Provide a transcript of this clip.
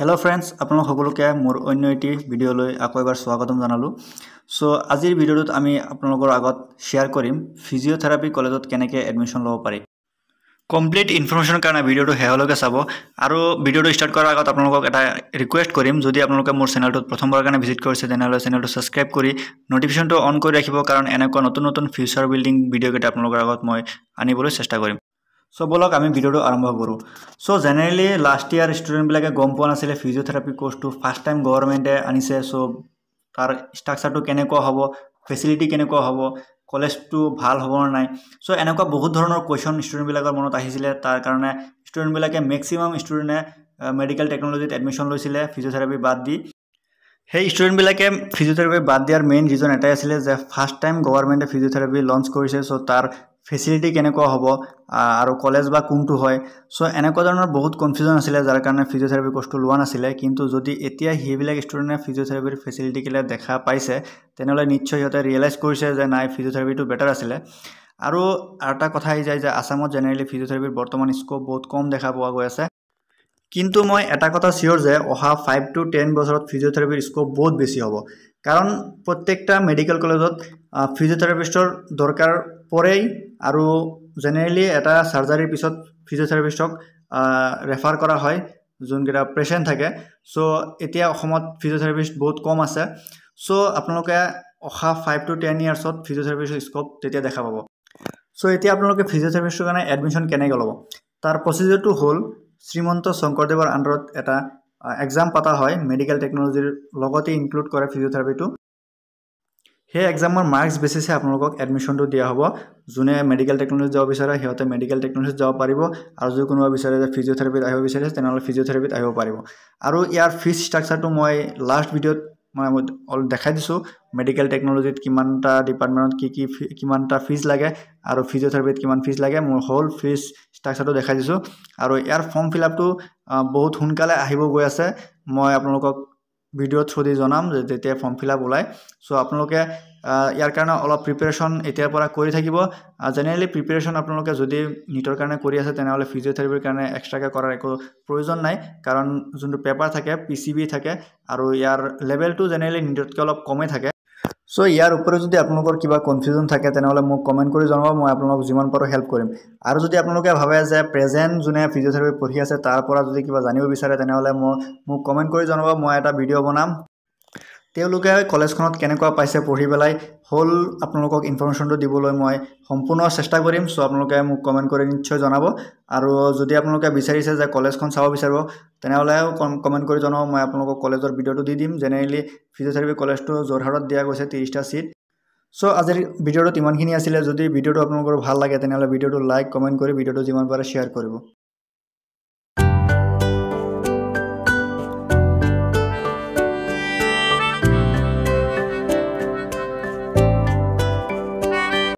hello' friends আপোনালোক সকলোকে মোৰ অন্য এটি ভিডিঅ'লৈ আকৌ এবাৰ স্বাগতম জনালোঁ চ' আজিৰ ভিডিঅ'টোত আমি আপোনালোকৰ আগত শ্বেয়াৰ কৰিম ফিজিঅ'থেৰাপি কলেজত কেনেকৈ এডমিশ্যন ল'ব পাৰি কমপ্লিট ইনফৰ্মেশ্যনৰ কাৰণে ভিডিঅ'টো শেষলৈকে চাব আৰু ভিডিঅ'টো ষ্টাৰ্ট কৰাৰ আগত আপোনালোকক এটা ৰিকুৱেষ্ট কৰিম যদি আপোনালোকে মোৰ চেনেলটোত প্ৰথমবাৰ কাৰণে ভিজিট কৰিছে তেনেহ'লে চেনেলটো ছাবস্ক্ৰাইব কৰি ন'টিফিকেশ্যনটো অন কৰি ৰাখিব কাৰণ এনেকুৱা নতুন নতুন ফিউচাৰ বিল্ডিং ভিডিঅ'কেইটা আপোনালোকৰ আগত মই আনিবলৈ চেষ্টা কৰিম চ' বলক আমি ভিডিঅ'টো আৰম্ভ কৰোঁ চ' জেনেৰেলি লাষ্ট ইয়াৰ ষ্টুডেণ্টবিলাকে গম পোৱা নাছিলে ফিজিঅ'থেৰাপি কোৰ্চটো ফাৰ্ষ্ট টাইম গভৰ্ণমেণ্টে আনিছে চ' তাৰ ষ্ট্ৰাকচাৰটো কেনেকুৱা হ'ব ফেচিলিটি কেনেকুৱা হ'ব কলেজটো ভাল হ'ব নে নাই চ' এনেকুৱা বহুত ধৰণৰ কুৱেশ্যন ষ্টুডেণ্টবিলাকৰ মনত আহিছিলে তাৰ কাৰণে ষ্টুডেণ্টবিলাকে মেক্সিমাম ষ্টুডেণ্টে মেডিকেল টেকন'লজিত এডমিশ্যন লৈছিলে ফিজিঅ'থেৰাপি বাদ দি সেই ষ্টুডেণ্টবিলাকে ফিজিঅ'থেৰাপি বাদ দিয়াৰ মেইন ৰিজন এটাই আছিলে যে ফাৰ্ষ্ট টাইম গভৰ্ণমেণ্টে ফিজিঅ'থেৰাপি লঞ্চ কৰিছে চ' তাৰ ফেচিলিটি কেনেকুৱা হ'ব আৰু কলেজ বা কোনটো হয় চ' এনেকুৱা ধৰণৰ বহুত কনফিউজন আছিলে যাৰ কাৰণে ফিজিঅ'থেৰাপি ক'ৰ্চটো লোৱা নাছিলে কিন্তু যদি এতিয়া সেইবিলাক ষ্টুডেণ্টে ফিজিঅ'থেৰাপিৰ ফেচিলিটিবিলাক দেখা পাইছে তেনেহ'লে নিশ্চয় সিহঁতে ৰিয়েলাইজ কৰিছে যে নাই ফিজিঅ'থেৰাপিটো বেটাৰ আছিলে আৰু আৰু এটা কথা আহি যায় যে আছামত জেনেৰেলি ফিজিঅ'থেৰাপিৰ বৰ্তমান স্ক'প বহুত কম দেখা পোৱা গৈ আছে কিন্তু মই এটা কথা চিয়'ৰ যে অহা ফাইভ টু টেন বছৰত ফিজিঅ'থেৰাপিৰ স্ক'প বহুত বেছি হ'ব কাৰণ প্ৰত্যেকটা মেডিকেল কলেজত ফিজিঅ'থেৰাপিষ্টৰ দৰকাৰ পৰেই আৰু জেনেৰেলি এটা চাৰ্জাৰীৰ পিছত ফিজিঅ'থেৰাপিষ্টক ৰেফাৰ কৰা হয় যোনকেইটা পেচেণ্ট থাকে চ' এতিয়া অসমত ফিজিঅ'থেৰাপিষ্ট বহুত কম আছে চ' আপোনালোকে অহা ফাইভ টু টেন ইয়াৰ্ছত ফিজিঅ'থেৰাপিষ্ট স্ক'প তেতিয়া দেখা পাব চ' এতিয়া আপোনালোকে ফিজিঅ'থেৰাপিষ্টৰ কাৰণে এডমিশ্যন কেনেকৈ ল'ব তাৰ প্ৰচিজাৰটো হ'ল শ্ৰীমন্ত শংকৰদেৱৰ আণ্ডাৰত এটা এক্সাম পতা হয় মেডিকেল টেকন'লজিৰ লগতে ইনক্লুড কৰে ফিজিঅ'থেৰাপিটো সেই এক্সামৰ মাৰ্কছ বেছিছে আপোনালোকক এডমিশ্যনটো দিয়া হ'ব যোনে মেডিকেল টেকন'লজিত যাব বিচাৰে সিহঁতে মেডিকেল টেকনলজিত যাব পাৰিব আৰু যদি কোনোবা বিচাৰে যে ফিজিঅ'থেৰাপিত আহিব বিচাৰিছে তেনেহ'লে ফিজিঅ'থেৰাপিত আহিব পাৰিব আৰু ইয়াৰ ফিজ ষ্ট্ৰাকচাৰটো মই লাষ্ট ভিডিঅ'ত মই অলপ দেখাই দিছোঁ মেডিকেল টেকনলজিত কিমানটা ডিপাৰ্টমেণ্টত কি কি ফি কিমানটা ফিজ লাগে আৰু ফিজিঅ'থেৰাপিত কিমান ফিজ লাগে মোৰ হ'ল ফিজ ষ্ট্ৰাকচাৰটো দেখাই দিছোঁ আৰু ইয়াৰ ফৰ্ম ফিল আপটো বহুত সোনকালে আহিব গৈ আছে মই আপোনালোকক ভিডিঅ' দি জনাম যে যেতিয়া ফৰ্ম ফিল আপ ওলায় চ' আপোনালোকে ইয়াৰ কাৰণে অলপ প্ৰিপেৰেশ্যন এতিয়াৰ পৰা কৰি থাকিব জেনেৰেলি প্ৰিপেৰেশ্যন আপোনালোকে যদি নীটৰ কাৰণে কৰি আছে তেনেহ'লে ফিজিঅ'থেৰাপিৰ কাৰণে এক্সট্ৰাকৈ কৰাৰ একো প্ৰয়োজন নাই কাৰণ যোনটো পেপাৰ থাকে পি চি বি থাকে আৰু ইয়াৰ লেভেলটো জেনেৰেলি নীটতকৈ অলপ কমেই থাকে চ' ইয়াৰ ওপৰত যদি আপোনালোকৰ কিবা কনফিউজন থাকে তেনেহ'লে মোক কমেণ্ট কৰি জনাব মই আপোনালোকক যিমান পাৰোঁ হেল্প কৰিম আৰু যদি আপোনালোকে ভাবে যে প্ৰেজেণ্ট যোনে ফিজিঅ'থেৰাপী পঢ়ি আছে তাৰ পৰা যদি কিবা জানিব বিচাৰে তেনেহ'লে মই মোক কমেণ্ট কৰি জনাব মই এটা ভিডিঅ' বনাম তেওঁলোকে কলেজখনত কেনেকুৱা পাইছে পঢ়ি পেলাই হ'ল আপোনালোকক ইনফৰ্মেশ্যনটো দিবলৈ মই সম্পূৰ্ণ চেষ্টা কৰিম চ' আপোনালোকে মোক কমেণ্ট কৰি নিশ্চয় জনাব আৰু যদি আপোনালোকে বিচাৰিছে যে কলেজখন চাব বিচাৰিব তেনেহ'লেও কমেণ্ট কৰি জনাব মই আপোনালোকক কলেজৰ ভিডিঅ'টো দি দিম জেনেৰেলি ফিজিঅ'থেৰাপি কলেজটো যোৰহাটত দিয়া গৈছে ত্ৰিছটা চিট চ' আজিৰ ভিডিঅ'টোত ইমানখিনি আছিলে যদি ভিডিঅ'টো আপোনালোকৰ ভাল লাগে তেনেহ'লে ভিডিঅ'টো লাইক কমেণ্ট কৰি ভিডিঅ'টো যিমান পাৰে শ্বেয়াৰ কৰিব